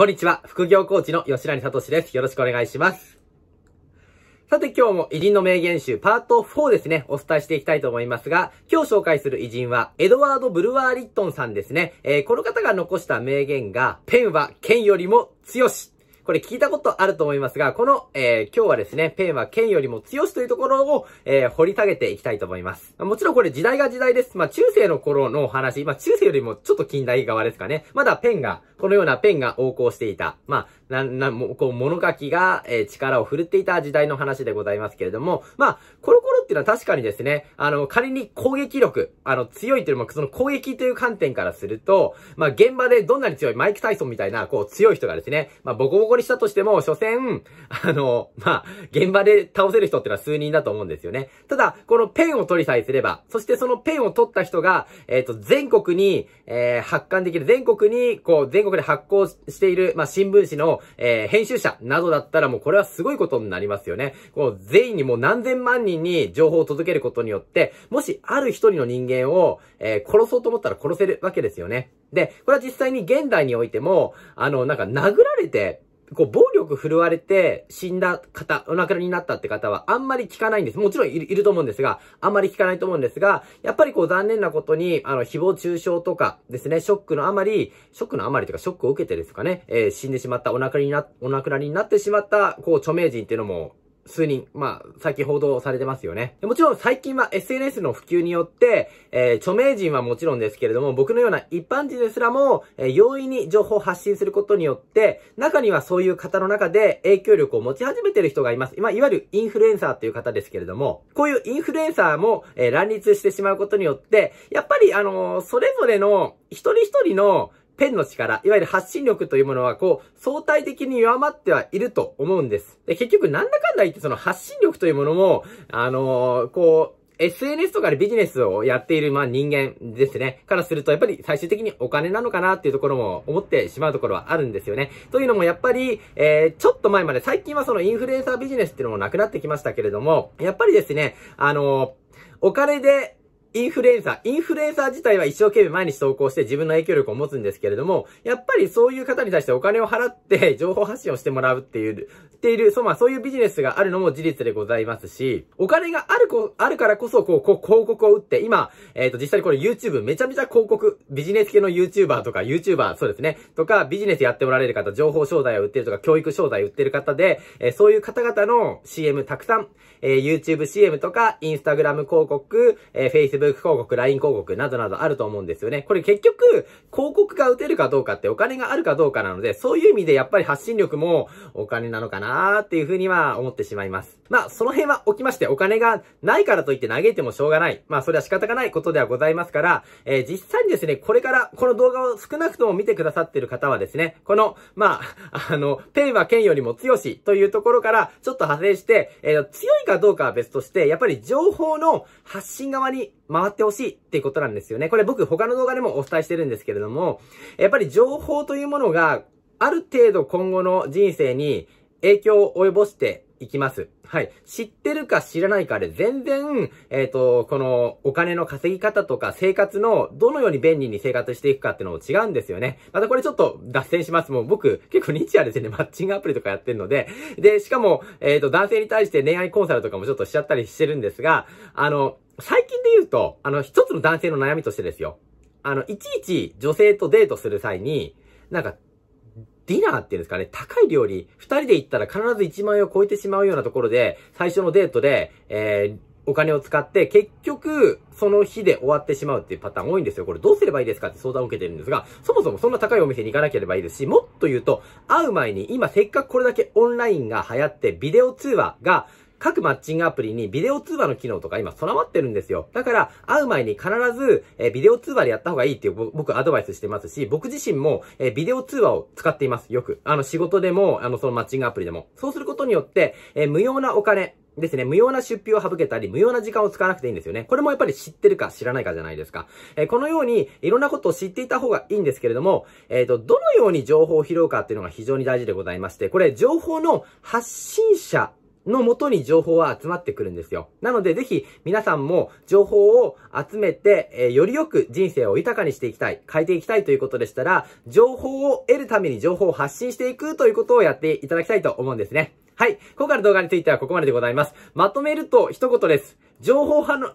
こんにちは。副業コーチの吉成聡です。よろしくお願いします。さて今日も偉人の名言集パート4ですね、お伝えしていきたいと思いますが、今日紹介する偉人は、エドワード・ブルワー・リットンさんですね。えー、この方が残した名言が、ペンは剣よりも強し。これ聞いたことあると思いますが、この、えー、今日はですね、ペンは剣よりも強しというところを、えー、掘り下げていきたいと思います。もちろんこれ時代が時代です。まあ中世の頃のお話、まあ中世よりもちょっと近代側ですかね。まだペンが、このようなペンが横行していた、まあ、なん、なん、こう、物書きが、えー、力を振るっていた時代の話でございますけれども、まあ、コロコロっていうのは確かにですね、あの、仮に攻撃力、あの、強いというのも、その攻撃という観点からすると、まあ、現場でどんなに強い、マイク・タイソンみたいな、こう、強い人がですね、まあ、ボコボコにしたとしても、所詮、あの、まあ、現場で倒せる人っていうのは数人だと思うんですよね。ただ、このペンを取りさえすれば、そしてそのペンを取った人が、えっ、ー、と、全国に、えー、発刊できる、全国に、こう、全国国で発行している、まあ、新聞紙の、えー、編集者などだったらもうこれはすごいことになりますよね。こう、全員にもう何千万人に情報を届けることによって、もしある一人の人間を、えー、殺そうと思ったら殺せるわけですよね。で、これは実際に現代においても、あの、なんか殴られて、こう、暴力振るわれて死んだ方、お亡くなりになったって方はあんまり聞かないんです。もちろんいると思うんですが、あんまり聞かないと思うんですが、やっぱりこう残念なことに、あの、誹謗中傷とかですね、ショックのあまり、ショックのあまりというかショックを受けてですかね、えー、死んでしまった、お亡くなりにな、お亡くなりになってしまった、こう、著名人っていうのも数人、まあ、先近報道されてますよね。もちろん最近は SNS の普及によって、えー、著名人はもちろんですけれども、僕のような一般人ですらも、えー、容易に情報を発信することによって、中にはそういう方の中で影響力を持ち始めてる人がいます。まいわゆるインフルエンサーという方ですけれども、こういうインフルエンサーも、えー、乱立してしまうことによって、やっぱり、あのー、それぞれの、一人一人の、ペンの力、いわゆる発信力というものは、こう、相対的に弱まってはいると思うんです。で、結局、なんだかんだ言って、その発信力というものも、あのー、こう、SNS とかでビジネスをやっている、まあ人間ですね。からすると、やっぱり最終的にお金なのかなっていうところも思ってしまうところはあるんですよね。というのもやっぱり、えー、ちょっと前まで、最近はそのインフルエンサービジネスっていうのもなくなってきましたけれども、やっぱりですね、あのー、お金でインフルエンサー。インフルエンサー自体は一生懸命毎日投稿して自分の影響力を持つんですけれども、やっぱりそういう方に対してお金を払って 情報発信をしてもらうっていう、っている、そう、まあそういうビジネスがあるのも事実でございますし、お金があるこ、あるからこそこう、こう、広告を打って、今、えっ、ー、と、実際にこれ YouTube、めちゃめちゃ広告、ビジネス系の YouTuber とか YouTuber、そうですね、とか、ビジネスやっておられる方、情報商材を売ってるとか、教育商材を売ってる方で、えー、そういう方々の CM たくさん、えー、YouTube CM とか、Instagram 広告、えー、Facebook Facebook 広告、LINE 広告などなどあると思うんですよね。これ結局、広告が打てるかどうかってお金があるかどうかなので、そういう意味でやっぱり発信力もお金なのかなーっていうふうには思ってしまいます。まあ、その辺は置きまして、お金がないからといって投げてもしょうがない。まあ、それは仕方がないことではございますから、えー、実際にですね、これからこの動画を少なくとも見てくださってる方はですね、この、まあ、あの、ペンは剣よりも強しというところからちょっと派生して、えー、強いかどうかは別として、やっぱり情報の発信側に回ってほしいっていうことなんですよね。これ僕他の動画でもお伝えしてるんですけれども、やっぱり情報というものがある程度今後の人生に影響を及ぼしていきます。はい。知ってるか知らないかで全然、えっ、ー、と、このお金の稼ぎ方とか生活のどのように便利に生活していくかっていうのも違うんですよね。またこれちょっと脱線します。もう僕結構日夜ですね、マッチングアプリとかやってるので、で、しかも、えっ、ー、と、男性に対して恋愛コンサルとかもちょっとしちゃったりしてるんですが、あの、最近で言うと、あの、一つの男性の悩みとしてですよ。あの、いちいち女性とデートする際に、なんか、ディナーっていうんですかね、高い料理、二人で行ったら必ず1万円を超えてしまうようなところで、最初のデートで、えー、お金を使って、結局、その日で終わってしまうっていうパターン多いんですよ。これどうすればいいですかって相談を受けてるんですが、そもそもそんな高いお店に行かなければいいですし、もっと言うと、会う前に今せっかくこれだけオンラインが流行って、ビデオ通話が各マッチングアプリにビデオ通話の機能とか今備わってるんですよ。だから、会う前に必ず、えー、ビデオ通話でやった方がいいっていう僕アドバイスしてますし、僕自身も、えー、ビデオ通話を使っています。よく。あの、仕事でも、あの、そのマッチングアプリでも。そうすることによって、えー、無用なお金、ですね、無用な出費を省けたり、無用な時間を使わなくていいんですよね。これもやっぱり知ってるか知らないかじゃないですか。えー、このように、いろんなことを知っていた方がいいんですけれども、えっ、ー、と、どのように情報を拾うかっていうのが非常に大事でございまして、これ、情報の発信者のもとに情報は集まってくるんですよ。なのでぜひ皆さんも情報を集めて、えー、よりよく人生を豊かにしていきたい、変えていきたいということでしたら、情報を得るために情報を発信していくということをやっていただきたいと思うんですね。はい。今回の動画についてはここまででございます。まとめると一言です。情報派の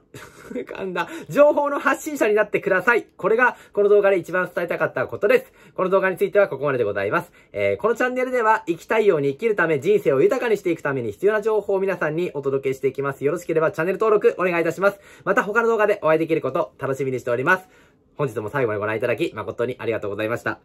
か んだ、情報の発信者になってください。これが、この動画で一番伝えたかったことです。この動画についてはここまででございます。えー、このチャンネルでは、生きたいように生きるため、人生を豊かにしていくために必要な情報を皆さんにお届けしていきます。よろしければチャンネル登録お願いいたします。また他の動画でお会いできること、楽しみにしております。本日も最後までご覧いただき、誠にありがとうございました。